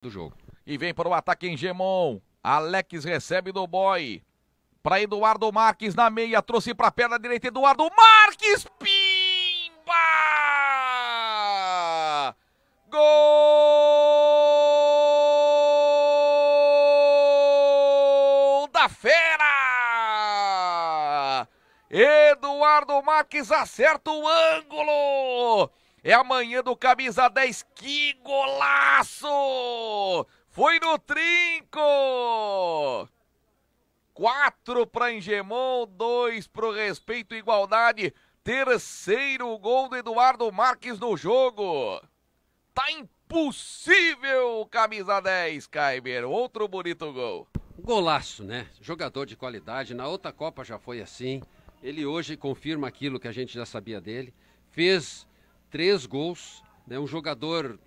do jogo. E vem para o ataque em Gemon. Alex recebe do boy. Para Eduardo Marques na meia. Trouxe para a perna direita. Eduardo Marques. Pimba! Gol da fera! Eduardo Marques acerta o ângulo. É amanhã do camisa 10. Que golaço! Foi no trinco! Quatro para Engemon, dois para o Respeito e Igualdade. Terceiro gol do Eduardo Marques no jogo. Tá impossível, camisa 10, Kaiber. Outro bonito gol. Golaço, né? Jogador de qualidade. Na outra Copa já foi assim. Ele hoje confirma aquilo que a gente já sabia dele. Fez três gols. Né? Um jogador